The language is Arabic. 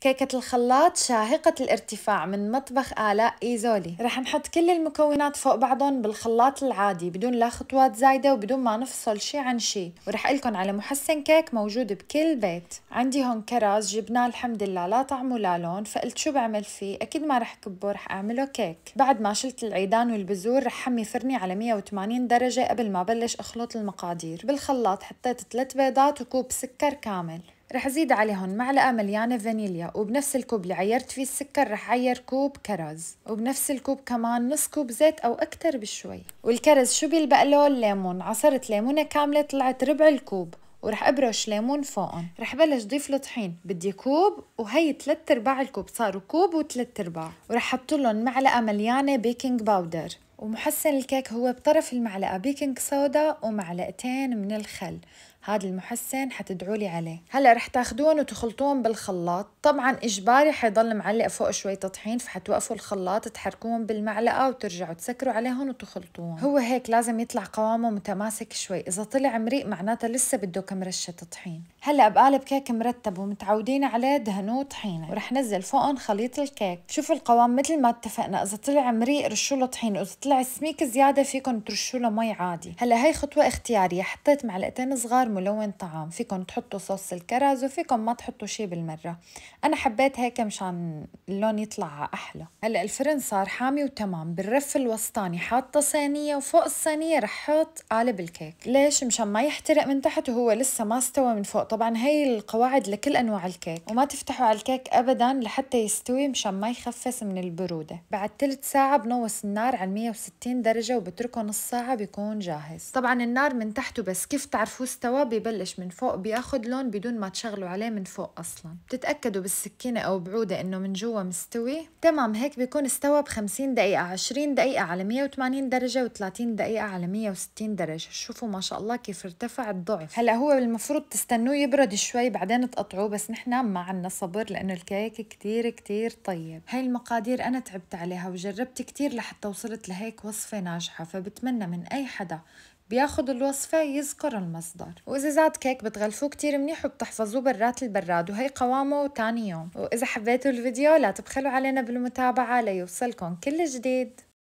كيكة الخلاط شاهقة الارتفاع من مطبخ آلاء إيزولي رح نحط كل المكونات فوق بعضهم بالخلاط العادي بدون لا خطوات زايدة وبدون ما نفصل شي عن شي ورح قلكن على محسن كيك موجود بكل بيت عندي هون كرز جبناه الحمد لله لا طعم ولا لون فقلت شو بعمل فيه أكيد ما رح كبه رح أعمله كيك بعد ما شلت العيدان والبذور رح حمي فرني على 180 درجة قبل ما بلش أخلط المقادير بالخلاط حطيت 3 بيضات وكوب سكر كامل رح أزيد عليهم معلقة مليانة فانيليا وبنفس الكوب اللي عيرت فيه السكر رح عير كوب كرز وبنفس الكوب كمان نص كوب زيت أو أكتر بشوي والكرز شو بيلبق له الليمون عصرت ليمونة كاملة طلعت ربع الكوب ورح ابرش ليمون فوقهم رح بلش ضيف الطحين بدي كوب وهي ثلاث ارباع الكوب صاروا كوب وثلاث ارباع ورح حط لهم معلقه مليانه بيكنج باودر ومحسن الكيك هو بطرف المعلقه بيكنج صودا ومعلقتين من الخل هذا المحسن حتدعوا لي عليه هلا رح تاخذون وتخلطون بالخلاط طبعا اجباري حيضل معلق فوق شوي تطحين فحتوقفوا الخلاط تحركوهم بالمعلقه وترجعوا تسكروا عليهم وتخلطوهم هو هيك لازم يطلع قوامه متماسك شوي اذا طلع مريق معناته لسه بده كم رشه طحين هلا بقالب كيك مرتب ومتعودين عليه دهنوه طحينه ورح نزل فوقهم خليط الكيك شوفوا القوام مثل ما اتفقنا اذا طلع مريق رشوا له طحين واذا طلع سميك زياده فيكم ترشوا له مي عادي هلا هي خطوه اختياريه حطيت معلقتين صغار ملون طعام فيكم تحطوا صوص الكرز وفيكم ما تحطوا شيء بالمرة أنا حبيت هيك مشان اللون يطلع أحلى هلأ الفرن صار حامي وتمام بالرف الوسطاني حاطة صينية وفوق الصينية رح حط قالب الكيك ليش مشان ما يحترق من تحت وهو لسه ما استوى من فوق طبعا هي القواعد لكل أنواع الكيك وما تفتحوا على الكيك أبدا لحتى يستوي مشان ما يخفف من البرودة بعد ثلث ساعة بنوص النار على 160 درجة وبتركه نص ساعة بيكون جاهز طبعا النار من تحته بس كيف تعرفوه استوى الخضرة ببلش من فوق بياخد لون بدون ما تشغلوا عليه من فوق أصلا بتتأكدوا بالسكينة أو بعودة إنه من جوا مستوي تمام هيك بيكون استوى ب 50 دقيقة 20 دقيقة على 180 درجه و30 دقيقة على 160 درجة شوفوا ما شاء الله كيف ارتفع الضعف هلا هو المفروض تستنوه يبرد شوي بعدين تقطعوه بس نحن ما عندنا صبر لأنه الكيك كثير كثير طيب هاي المقادير أنا تعبت عليها وجربت كثير لحتى وصلت لهيك وصفة ناجحة فبتمنى من أي حدا بياخد الوصفة يذكر المصدر وإذا زاد كيك بتغلفوه كتير منيح وبتحفظوه برات البراد وهي قوامه تاني يوم وإذا حبيتوا الفيديو لا تبخلوا علينا بالمتابعة ليوصلكم كل جديد